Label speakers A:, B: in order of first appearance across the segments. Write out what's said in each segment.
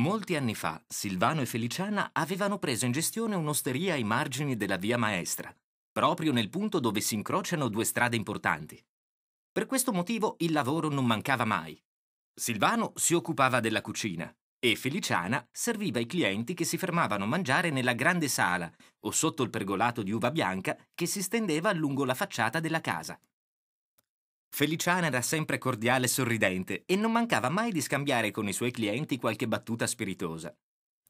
A: Molti anni fa Silvano e Feliciana avevano preso in gestione un'osteria ai margini della via maestra, proprio nel punto dove si incrociano due strade importanti. Per questo motivo il lavoro non mancava mai. Silvano si occupava della cucina e Feliciana serviva i clienti che si fermavano a mangiare nella grande sala o sotto il pergolato di uva bianca che si stendeva lungo la facciata della casa. Feliciana era sempre cordiale e sorridente e non mancava mai di scambiare con i suoi clienti qualche battuta spiritosa.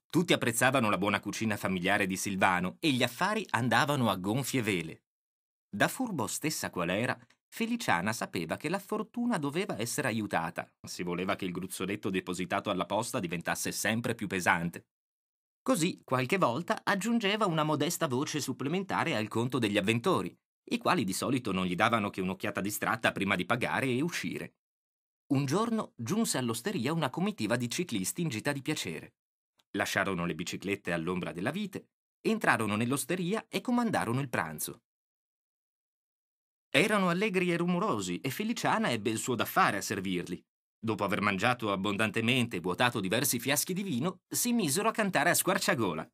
A: Tutti apprezzavano la buona cucina familiare di Silvano e gli affari andavano a gonfie vele. Da furbo stessa qual era, Feliciana sapeva che la fortuna doveva essere aiutata, se voleva che il gruzzoletto depositato alla posta diventasse sempre più pesante. Così, qualche volta, aggiungeva una modesta voce supplementare al conto degli avventori, i quali di solito non gli davano che un'occhiata distratta prima di pagare e uscire. Un giorno giunse all'osteria una comitiva di ciclisti in gita di piacere. Lasciarono le biciclette all'ombra della vite, entrarono nell'osteria e comandarono il pranzo. Erano allegri e rumorosi e Feliciana ebbe il suo da fare a servirli. Dopo aver mangiato abbondantemente e vuotato diversi fiaschi di vino, si misero a cantare a squarciagola.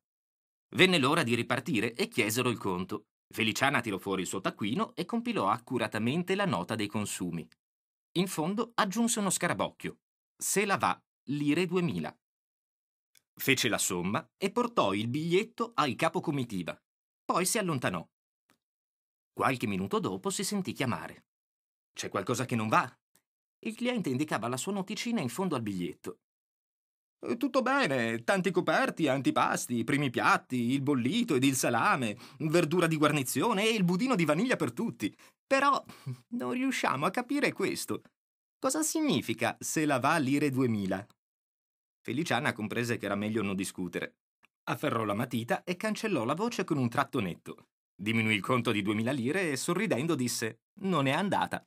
A: Venne l'ora di ripartire e chiesero il conto. Feliciana tirò fuori il suo taccuino e compilò accuratamente la nota dei consumi. In fondo aggiunse uno scarabocchio. Se la va, lire 2000. Fece la somma e portò il biglietto al capo comitiva. Poi si allontanò. Qualche minuto dopo si sentì chiamare. C'è qualcosa che non va? Il cliente indicava la sua noticina in fondo al biglietto. Eh, tutto bene, tanti coperti, antipasti, i primi piatti, il bollito ed il salame, verdura di guarnizione e il budino di vaniglia per tutti. Però non riusciamo a capire questo. Cosa significa se la va a lire 2000? Feliciana comprese che era meglio non discutere. Afferrò la matita e cancellò la voce con un tratto netto. Diminuì il conto di 2000 lire e sorridendo disse: Non è andata.